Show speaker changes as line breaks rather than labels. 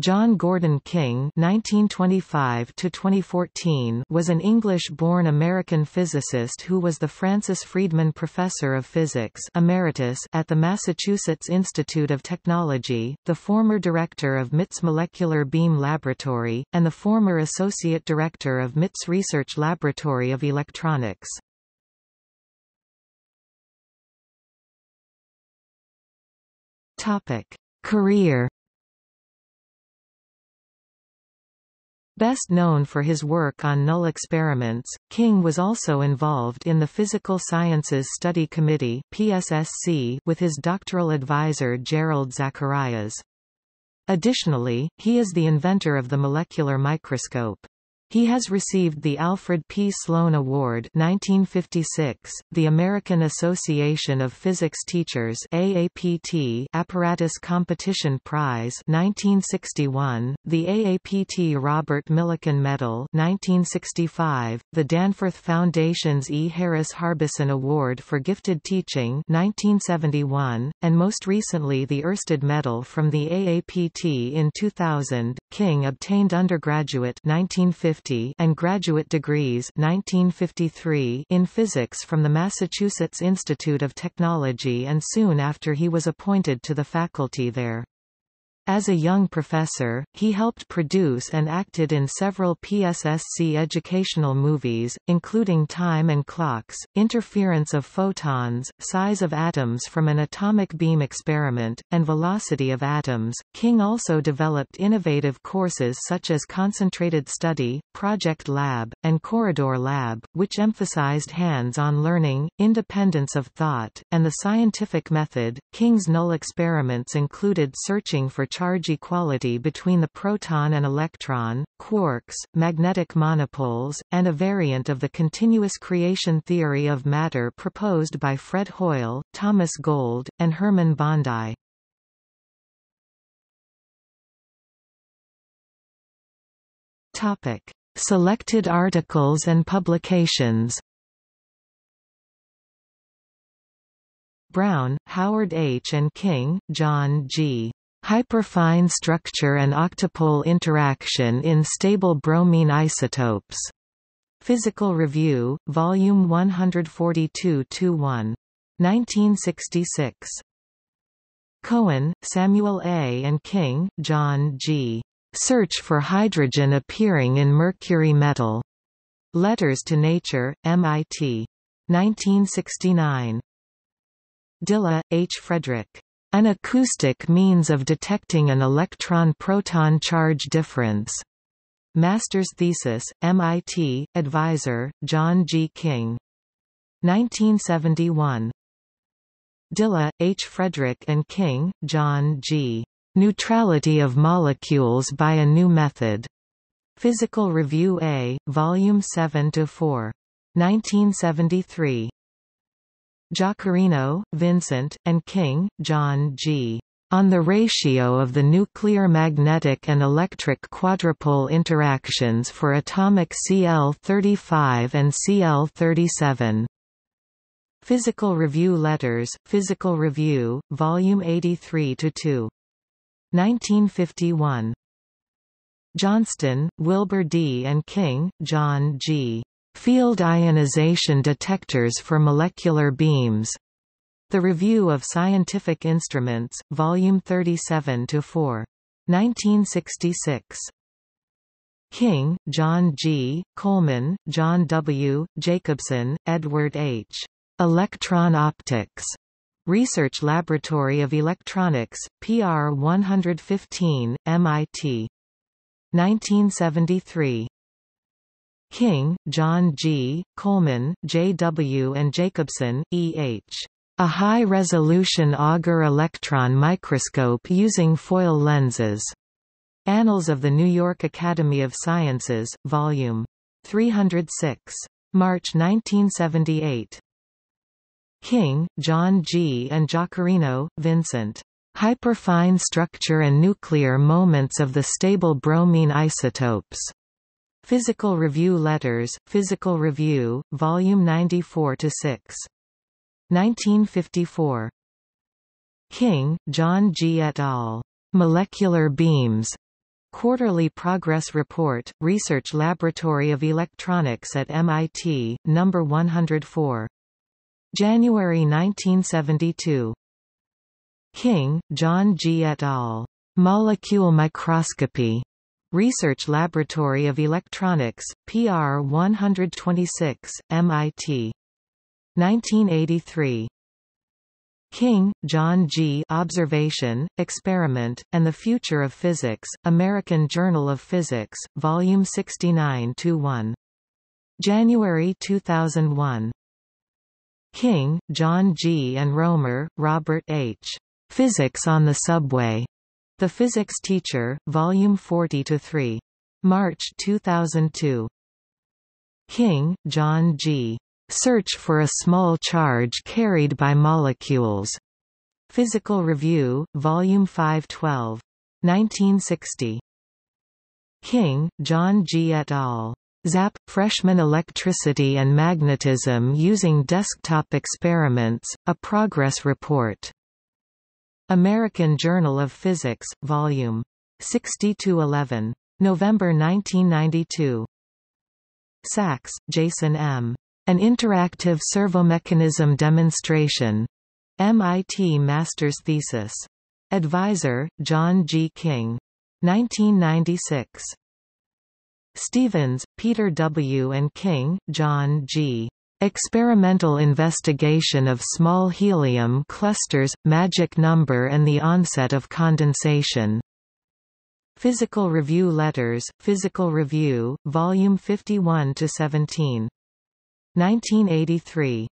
John Gordon King (1925–2014) was an English-born American physicist who was the Francis Friedman Professor of Physics emeritus at the Massachusetts Institute of Technology, the former director of MIT's Molecular Beam Laboratory, and the former associate director of MIT's Research Laboratory of Electronics. Topic: Career Best known for his work on null experiments, King was also involved in the Physical Sciences Study Committee PSSC with his doctoral advisor Gerald Zacharias. Additionally, he is the inventor of the molecular microscope. He has received the Alfred P. Sloan Award 1956, the American Association of Physics Teachers AAPT Apparatus Competition Prize 1961, the AAPT Robert Millikan Medal 1965, the Danforth Foundation's E. Harris Harbison Award for Gifted Teaching 1971, and most recently the Ersted Medal from the AAPT in 2000. King obtained undergraduate 1950 1950 and graduate degrees 1953 in physics from the Massachusetts Institute of Technology and soon after he was appointed to the faculty there. As a young professor, he helped produce and acted in several PSSC educational movies, including Time and Clocks, Interference of Photons, Size of Atoms from an Atomic Beam Experiment, and Velocity of Atoms. King also developed innovative courses such as Concentrated Study, Project Lab, and Corridor Lab, which emphasized hands-on learning, independence of thought, and the scientific method. King's null experiments included searching for charge equality between the proton and electron, quarks, magnetic monopoles, and a variant of the continuous creation theory of matter proposed by Fred Hoyle, Thomas Gold, and Herman Bondi. Topic. Selected articles and publications Brown, Howard H. and King, John G hyperfine structure and octopole interaction in stable bromine isotopes. Physical Review, Volume 142 21, 1966. Cohen, Samuel A. and King, John G. Search for Hydrogen Appearing in Mercury Metal. Letters to Nature, MIT. 1969. Dilla, H. Frederick. An acoustic means of detecting an electron-proton charge difference. Master's thesis, MIT, advisor, John G. King. 1971. Dilla, H. Frederick and King, John G. Neutrality of Molecules by a New Method. Physical Review A, Volume 7-4. 1973. Jacarino, Vincent, and King, John G. On the ratio of the nuclear magnetic and electric quadrupole interactions for atomic Cl35 and Cl37. Physical Review Letters, Physical Review, Volume 83-2. 1951. Johnston, Wilbur D. and King, John G. Field ionization detectors for molecular beams. The Review of Scientific Instruments, Volume 37 4. 1966. King, John G., Coleman, John W., Jacobson, Edward H. Electron Optics. Research Laboratory of Electronics, PR 115, MIT. 1973. King, John G., Coleman, J. W. and Jacobson, E. H. A high-resolution auger electron microscope using foil lenses. Annals of the New York Academy of Sciences, Volume 306. March 1978. King, John G. and Jacarino, Vincent. Hyperfine structure and nuclear moments of the stable bromine isotopes. Physical Review Letters, Physical Review, Volume 94-6. 1954. King, John G. et al. Molecular Beams. Quarterly Progress Report, Research Laboratory of Electronics at MIT, No. 104. January 1972. King, John G. et al. Molecule Microscopy. Research Laboratory of Electronics, PR 126, MIT. 1983. King, John G. Observation, Experiment, and the Future of Physics, American Journal of Physics, Volume 69-1. January 2001. King, John G. and Romer, Robert H. Physics on the Subway. The Physics Teacher, Volume 40-3. March 2002. King, John G. Search for a Small Charge Carried by Molecules. Physical Review, Volume 512. 1960. King, John G. et al. ZAP – Freshman Electricity and Magnetism Using Desktop Experiments, a Progress Report American Journal of Physics, Vol. 62-11. November 1992. Sachs, Jason M. An Interactive Servomechanism Demonstration. MIT Master's Thesis. Advisor, John G. King. 1996. Stevens, Peter W. and King, John G. Experimental investigation of small helium clusters, magic number and the onset of condensation. Physical Review Letters, Physical Review, Volume 51-17. 1983.